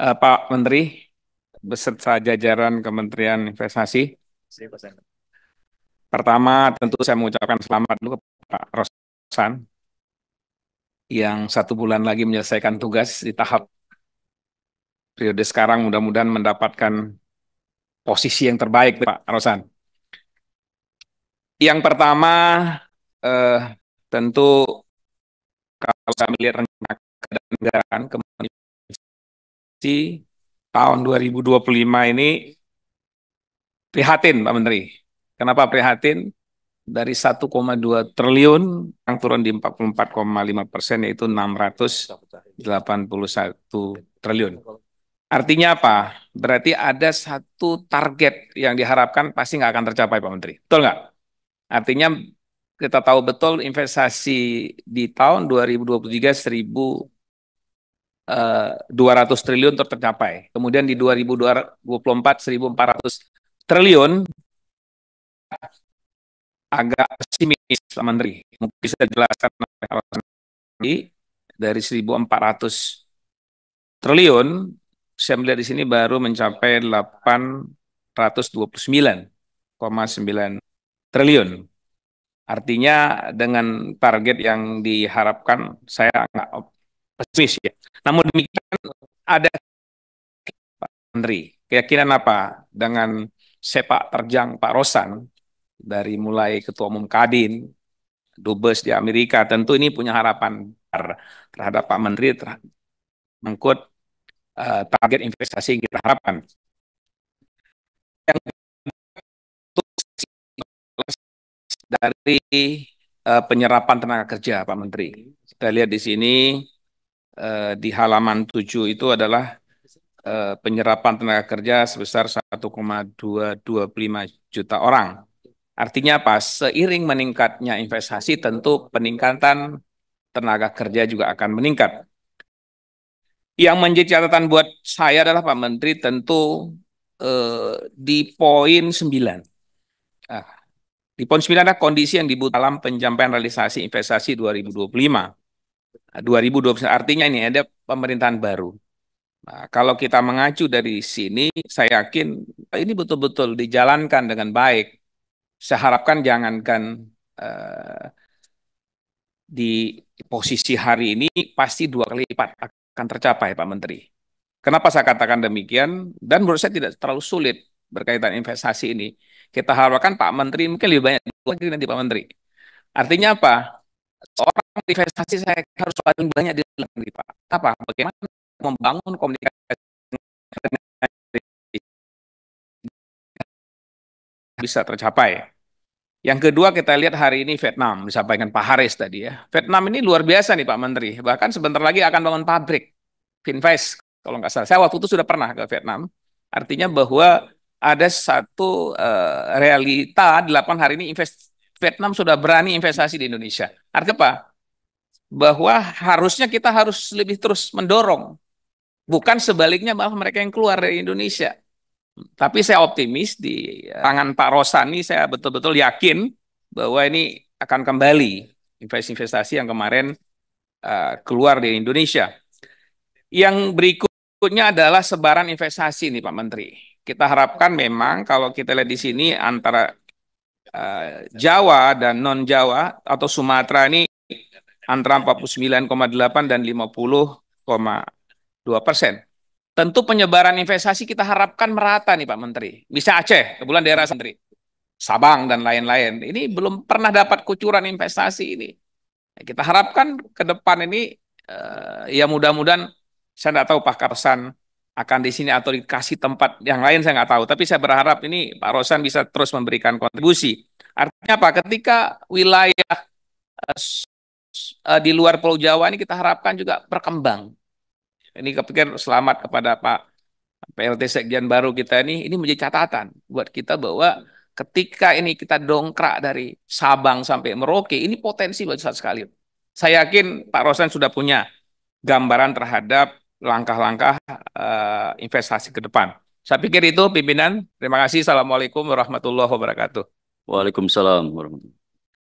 Uh, Pak Menteri, beserta jajaran Kementerian Investasi. Pertama, tentu saya mengucapkan selamat dulu kepada Pak Rosan yang satu bulan lagi menyelesaikan tugas di tahap periode sekarang mudah-mudahan mendapatkan posisi yang terbaik, Pak Rosan. Yang pertama, eh, tentu kalau saya melihat rencana kenegaraan kemanusiaan tahun 2025 ini prihatin Pak Menteri. Kenapa prihatin? Dari 1,2 triliun yang turun di 44,5 persen yaitu 681 triliun. Artinya apa? Berarti ada satu target yang diharapkan pasti nggak akan tercapai Pak Menteri. Betul nggak? Artinya kita tahu betul investasi di tahun 2023 1000 200 triliun tercapai. Kemudian di 2024 1400 triliun agak pesimis Pak Menteri. Mungkin bisa dijelaskan dari 1400 triliun saya melihat di sini baru mencapai 829,9 triliun. Artinya dengan target yang diharapkan saya nggak pesimis ya. Namun demikian ada Pak Andri, keyakinan apa dengan sepak terjang Pak Rosan dari mulai Ketua Umum Kadin, Dubes di Amerika, tentu ini punya harapan terhadap Pak Menteri terhadap mengkut uh, eh, target investasi yang kita harapkan. dari uh, penyerapan tenaga kerja, Pak Menteri. Kita lihat di sini uh, di halaman 7 itu adalah uh, penyerapan tenaga kerja sebesar 1,225 juta orang. Artinya apa? Seiring meningkatnya investasi tentu peningkatan tenaga kerja juga akan meningkat. Yang menjadi catatan buat saya adalah Pak Menteri tentu eh, di poin 9. Ah, di poin 9 ada kondisi yang dibutuhkan dalam pencapaian realisasi investasi 2025. 2020 nah, artinya ini ada pemerintahan baru. Nah, kalau kita mengacu dari sini, saya yakin ini betul-betul dijalankan dengan baik. Saya harapkan jangankan eh, di posisi hari ini pasti dua kali lipat akan tercapai Pak Menteri. Kenapa saya katakan demikian? Dan menurut saya tidak terlalu sulit berkaitan investasi ini, kita harapkan Pak Menteri mungkin lebih banyak lagi nanti Pak Menteri. Artinya apa? Seorang investasi saya harus paling banyak di dalam negeri Pak. Apa? Bagaimana membangun komunikasi bisa tercapai. Yang kedua kita lihat hari ini Vietnam, disampaikan Pak Haris tadi ya. Vietnam ini luar biasa nih Pak Menteri, bahkan sebentar lagi akan bangun pabrik, finvest kalau nggak salah. Saya waktu itu sudah pernah ke Vietnam, artinya bahwa ada satu uh, realita delapan hari ini invest Vietnam sudah berani investasi di Indonesia. Artinya apa? Bahwa harusnya kita harus lebih terus mendorong. Bukan sebaliknya malah mereka yang keluar dari Indonesia. Tapi saya optimis di tangan Pak Rosani saya betul-betul yakin bahwa ini akan kembali investasi-investasi yang kemarin uh, keluar dari Indonesia. Yang berikutnya adalah sebaran investasi nih Pak Menteri kita harapkan memang kalau kita lihat di sini antara uh, Jawa dan non Jawa atau Sumatera ini antara 49,8 dan 50,2 persen. Tentu penyebaran investasi kita harapkan merata nih Pak Menteri. Bisa Aceh, kebetulan daerah Menteri. Sabang dan lain-lain. Ini belum pernah dapat kucuran investasi ini. Kita harapkan ke depan ini eh, ya mudah-mudahan saya tidak tahu Pak Karsan, akan di sini atau dikasih tempat yang lain saya nggak tahu. Tapi saya berharap ini Pak Rosan bisa terus memberikan kontribusi. Artinya apa? Ketika wilayah eh, eh, di luar Pulau Jawa ini kita harapkan juga berkembang. Ini kepikir selamat kepada Pak PLT Sekjen baru kita ini. Ini menjadi catatan buat kita bahwa ketika ini kita dongkrak dari Sabang sampai Merauke, ini potensi besar sekali. Saya yakin Pak Rosan sudah punya gambaran terhadap langkah-langkah uh, investasi ke depan. Saya pikir itu pimpinan. Terima kasih. Assalamualaikum warahmatullahi wabarakatuh. Waalaikumsalam warahmatullahi wabarakatuh.